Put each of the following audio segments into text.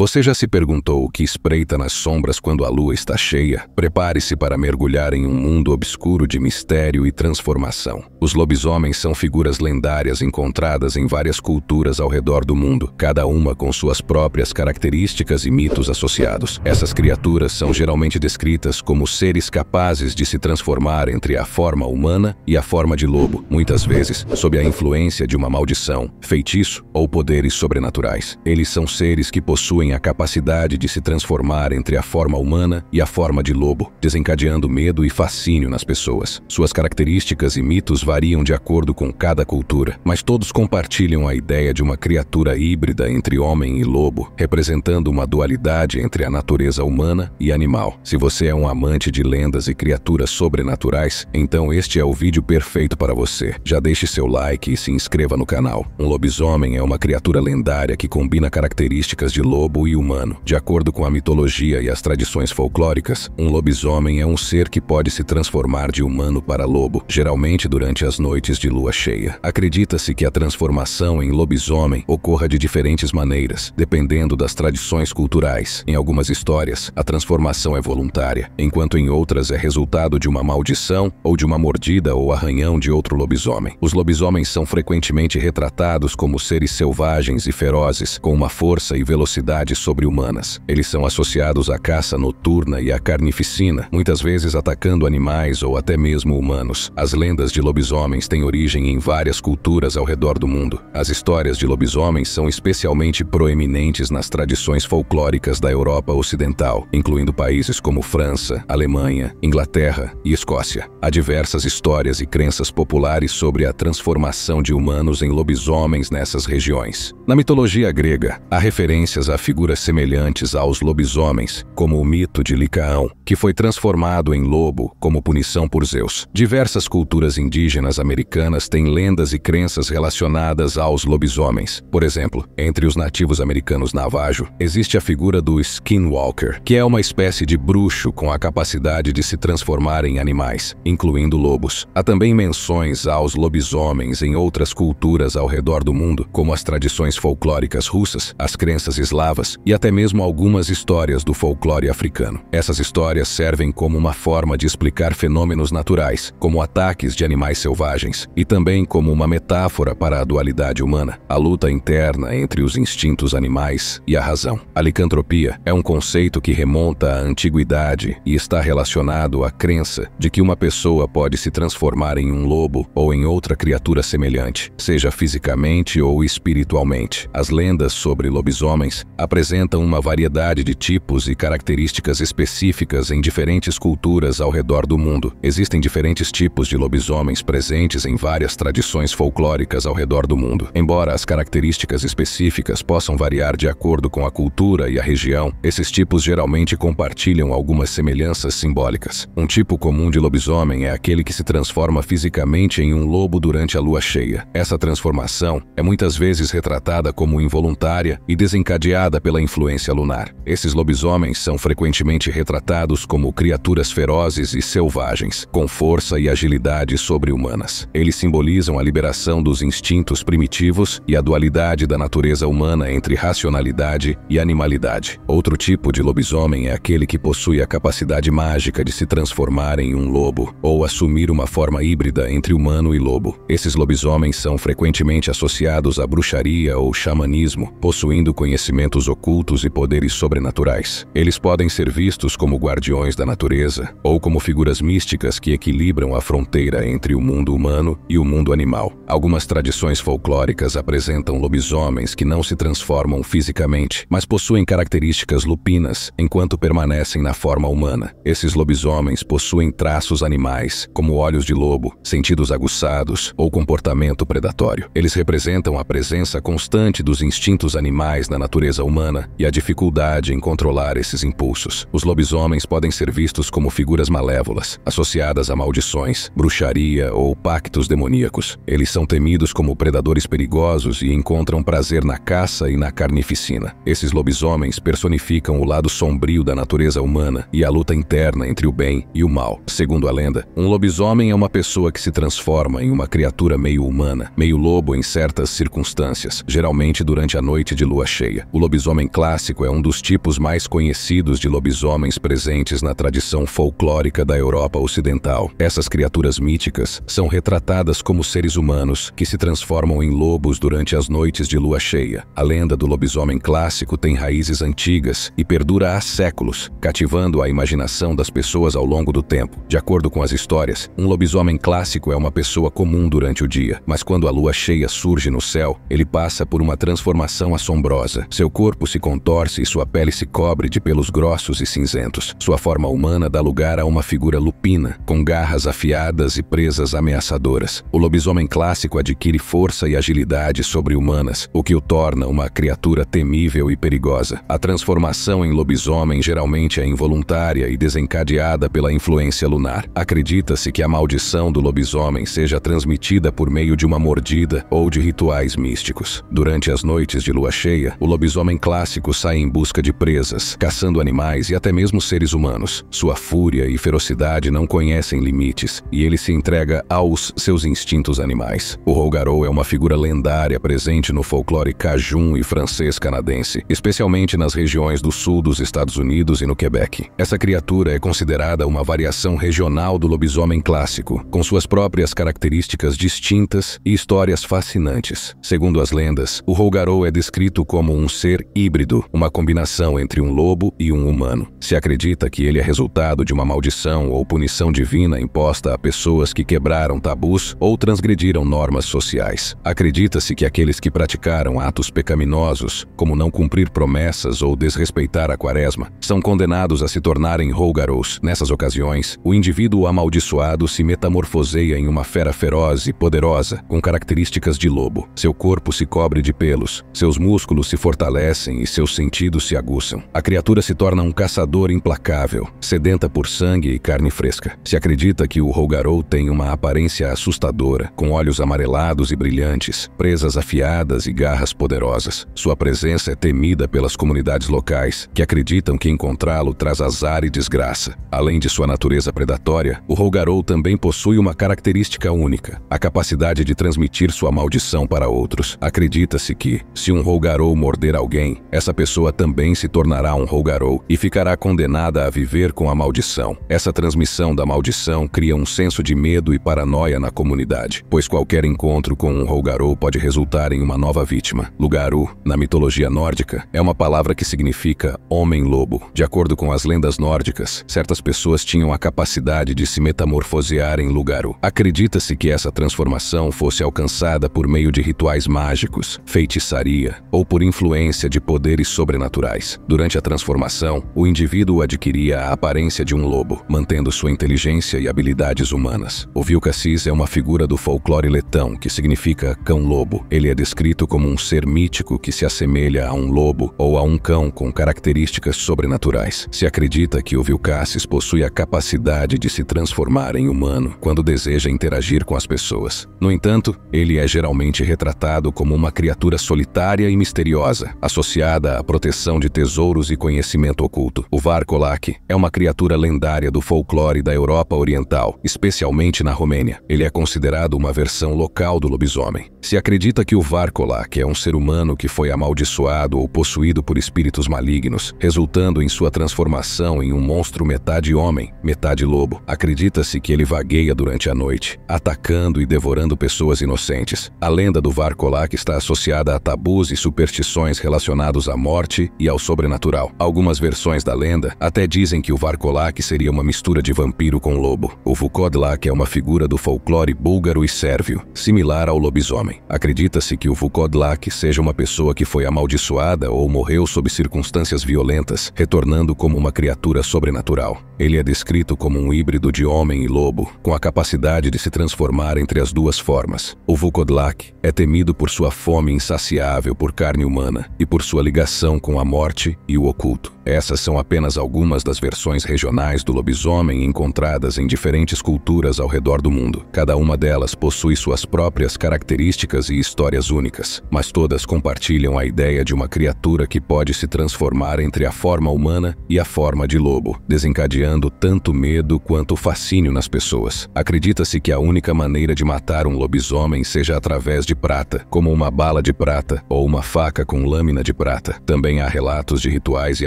Você já se perguntou o que espreita nas sombras quando a lua está cheia? Prepare-se para mergulhar em um mundo obscuro de mistério e transformação. Os lobisomens são figuras lendárias encontradas em várias culturas ao redor do mundo, cada uma com suas próprias características e mitos associados. Essas criaturas são geralmente descritas como seres capazes de se transformar entre a forma humana e a forma de lobo, muitas vezes sob a influência de uma maldição, feitiço ou poderes sobrenaturais. Eles são seres que possuem a capacidade de se transformar entre a forma humana e a forma de lobo, desencadeando medo e fascínio nas pessoas. Suas características e mitos variam de acordo com cada cultura, mas todos compartilham a ideia de uma criatura híbrida entre homem e lobo, representando uma dualidade entre a natureza humana e animal. Se você é um amante de lendas e criaturas sobrenaturais, então este é o vídeo perfeito para você. Já deixe seu like e se inscreva no canal. Um lobisomem é uma criatura lendária que combina características de lobo e humano. De acordo com a mitologia e as tradições folclóricas, um lobisomem é um ser que pode se transformar de humano para lobo, geralmente durante as noites de lua cheia. Acredita-se que a transformação em lobisomem ocorra de diferentes maneiras, dependendo das tradições culturais. Em algumas histórias, a transformação é voluntária, enquanto em outras é resultado de uma maldição ou de uma mordida ou arranhão de outro lobisomem. Os lobisomens são frequentemente retratados como seres selvagens e ferozes, com uma força e velocidade habilidades sobre-humanas. Eles são associados à caça noturna e à carnificina, muitas vezes atacando animais ou até mesmo humanos. As lendas de lobisomens têm origem em várias culturas ao redor do mundo. As histórias de lobisomens são especialmente proeminentes nas tradições folclóricas da Europa Ocidental, incluindo países como França, Alemanha, Inglaterra e Escócia. Há diversas histórias e crenças populares sobre a transformação de humanos em lobisomens nessas regiões. Na mitologia grega, há referências a figuras semelhantes aos lobisomens, como o mito de Licaão, que foi transformado em lobo como punição por Zeus. Diversas culturas indígenas americanas têm lendas e crenças relacionadas aos lobisomens. Por exemplo, entre os nativos americanos navajo, existe a figura do Skinwalker, que é uma espécie de bruxo com a capacidade de se transformar em animais, incluindo lobos. Há também menções aos lobisomens em outras culturas ao redor do mundo, como as tradições folclóricas russas, as crenças eslavas e até mesmo algumas histórias do folclore africano. Essas histórias servem como uma forma de explicar fenômenos naturais, como ataques de animais selvagens, e também como uma metáfora para a dualidade humana, a luta interna entre os instintos animais e a razão. A licantropia é um conceito que remonta à antiguidade e está relacionado à crença de que uma pessoa pode se transformar em um lobo ou em outra criatura semelhante, seja fisicamente ou espiritualmente. As lendas sobre lobisomens apresentam uma variedade de tipos e características específicas em diferentes culturas ao redor do mundo. Existem diferentes tipos de lobisomens presentes em várias tradições folclóricas ao redor do mundo. Embora as características específicas possam variar de acordo com a cultura e a região, esses tipos geralmente compartilham algumas semelhanças simbólicas. Um tipo comum de lobisomem é aquele que se transforma fisicamente em um lobo durante a lua cheia. Essa transformação é muitas vezes retratada como involuntária e desencadeada pela influência lunar. Esses lobisomens são frequentemente retratados como criaturas ferozes e selvagens, com força e agilidade sobre-humanas. Eles simbolizam a liberação dos instintos primitivos e a dualidade da natureza humana entre racionalidade e animalidade. Outro tipo de lobisomem é aquele que possui a capacidade mágica de se transformar em um lobo ou assumir uma forma híbrida entre humano e lobo. Esses lobisomens são frequentemente associados à bruxaria ou xamanismo, possuindo conhecimentos ocultos e poderes sobrenaturais. Eles podem ser vistos como guardiões da natureza ou como figuras místicas que equilibram a fronteira entre o mundo humano e o mundo animal. Algumas tradições folclóricas apresentam lobisomens que não se transformam fisicamente, mas possuem características lupinas enquanto permanecem na forma humana. Esses lobisomens possuem traços animais, como olhos de lobo, sentidos aguçados ou comportamento predatório. Eles representam a presença constante dos instintos animais na natureza humana humana e a dificuldade em controlar esses impulsos. Os lobisomens podem ser vistos como figuras malévolas, associadas a maldições, bruxaria ou pactos demoníacos. Eles são temidos como predadores perigosos e encontram prazer na caça e na carnificina. Esses lobisomens personificam o lado sombrio da natureza humana e a luta interna entre o bem e o mal. Segundo a lenda, um lobisomem é uma pessoa que se transforma em uma criatura meio humana, meio lobo em certas circunstâncias, geralmente durante a noite de lua cheia. O lobisomem lobisomem clássico é um dos tipos mais conhecidos de lobisomens presentes na tradição folclórica da Europa Ocidental. Essas criaturas míticas são retratadas como seres humanos que se transformam em lobos durante as noites de lua cheia. A lenda do lobisomem clássico tem raízes antigas e perdura há séculos, cativando a imaginação das pessoas ao longo do tempo. De acordo com as histórias, um lobisomem clássico é uma pessoa comum durante o dia, mas quando a lua cheia surge no céu, ele passa por uma transformação assombrosa. Seu corpo corpo se contorce e sua pele se cobre de pelos grossos e cinzentos. Sua forma humana dá lugar a uma figura lupina, com garras afiadas e presas ameaçadoras. O lobisomem clássico adquire força e agilidade sobre-humanas, o que o torna uma criatura temível e perigosa. A transformação em lobisomem geralmente é involuntária e desencadeada pela influência lunar. Acredita-se que a maldição do lobisomem seja transmitida por meio de uma mordida ou de rituais místicos. Durante as noites de lua cheia, o lobisomem clássico sai em busca de presas, caçando animais e até mesmo seres humanos. Sua fúria e ferocidade não conhecem limites e ele se entrega aos seus instintos animais. O Rougarou é uma figura lendária presente no folclore cajun e francês canadense, especialmente nas regiões do sul dos Estados Unidos e no Quebec. Essa criatura é considerada uma variação regional do lobisomem clássico, com suas próprias características distintas e histórias fascinantes. Segundo as lendas, o Rougarou é descrito como um ser híbrido, uma combinação entre um lobo e um humano. Se acredita que ele é resultado de uma maldição ou punição divina imposta a pessoas que quebraram tabus ou transgrediram normas sociais. Acredita-se que aqueles que praticaram atos pecaminosos, como não cumprir promessas ou desrespeitar a quaresma, são condenados a se tornarem rougarous. Nessas ocasiões, o indivíduo amaldiçoado se metamorfoseia em uma fera feroz e poderosa, com características de lobo. Seu corpo se cobre de pelos, seus músculos se fortalecem crescem e seus sentidos se aguçam. A criatura se torna um caçador implacável, sedenta por sangue e carne fresca. Se acredita que o rougarou tem uma aparência assustadora, com olhos amarelados e brilhantes, presas afiadas e garras poderosas. Sua presença é temida pelas comunidades locais, que acreditam que encontrá-lo traz azar e desgraça. Além de sua natureza predatória, o rougarou também possui uma característica única, a capacidade de transmitir sua maldição para outros. Acredita-se que, se um rougarou morder alguém, essa pessoa também se tornará um Rougarou e ficará condenada a viver com a maldição. Essa transmissão da maldição cria um senso de medo e paranoia na comunidade, pois qualquer encontro com um Rougarou pode resultar em uma nova vítima. Lugaru, na mitologia nórdica, é uma palavra que significa homem-lobo. De acordo com as lendas nórdicas, certas pessoas tinham a capacidade de se metamorfosear em Lugaru. Acredita-se que essa transformação fosse alcançada por meio de rituais mágicos, feitiçaria ou por influência de de poderes sobrenaturais. Durante a transformação, o indivíduo adquiria a aparência de um lobo, mantendo sua inteligência e habilidades humanas. O Vilcassis é uma figura do folclore letão, que significa cão-lobo. Ele é descrito como um ser mítico que se assemelha a um lobo ou a um cão com características sobrenaturais. Se acredita que o Vilcassis possui a capacidade de se transformar em humano quando deseja interagir com as pessoas. No entanto, ele é geralmente retratado como uma criatura solitária e misteriosa, associada associada à proteção de tesouros e conhecimento oculto. O Varkolak é uma criatura lendária do folclore da Europa Oriental, especialmente na Romênia. Ele é considerado uma versão local do lobisomem. Se acredita que o Varkolak é um ser humano que foi amaldiçoado ou possuído por espíritos malignos, resultando em sua transformação em um monstro metade homem, metade lobo, acredita-se que ele vagueia durante a noite, atacando e devorando pessoas inocentes. A lenda do Varkolak está associada a tabus e superstições relacionados à morte e ao sobrenatural. Algumas versões da lenda até dizem que o Varkolak seria uma mistura de vampiro com lobo. O Vukodlak é uma figura do folclore búlgaro e sérvio, similar ao lobisomem homem. Acredita-se que o Vukodlak seja uma pessoa que foi amaldiçoada ou morreu sob circunstâncias violentas, retornando como uma criatura sobrenatural. Ele é descrito como um híbrido de homem e lobo, com a capacidade de se transformar entre as duas formas. O Vukodlak é temido por sua fome insaciável por carne humana e por sua ligação com a morte e o oculto. Essas são apenas algumas das versões regionais do lobisomem encontradas em diferentes culturas ao redor do mundo. Cada uma delas possui suas próprias características místicas e histórias únicas, mas todas compartilham a ideia de uma criatura que pode se transformar entre a forma humana e a forma de lobo, desencadeando tanto medo quanto fascínio nas pessoas. Acredita-se que a única maneira de matar um lobisomem seja através de prata, como uma bala de prata ou uma faca com lâmina de prata. Também há relatos de rituais e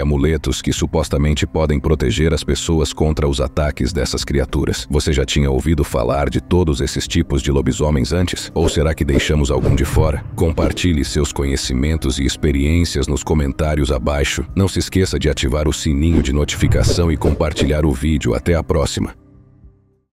amuletos que supostamente podem proteger as pessoas contra os ataques dessas criaturas. Você já tinha ouvido falar de todos esses tipos de lobisomens antes? Ou será que deixou deixamos algum de fora? Compartilhe seus conhecimentos e experiências nos comentários abaixo. Não se esqueça de ativar o sininho de notificação e compartilhar o vídeo. Até a próxima!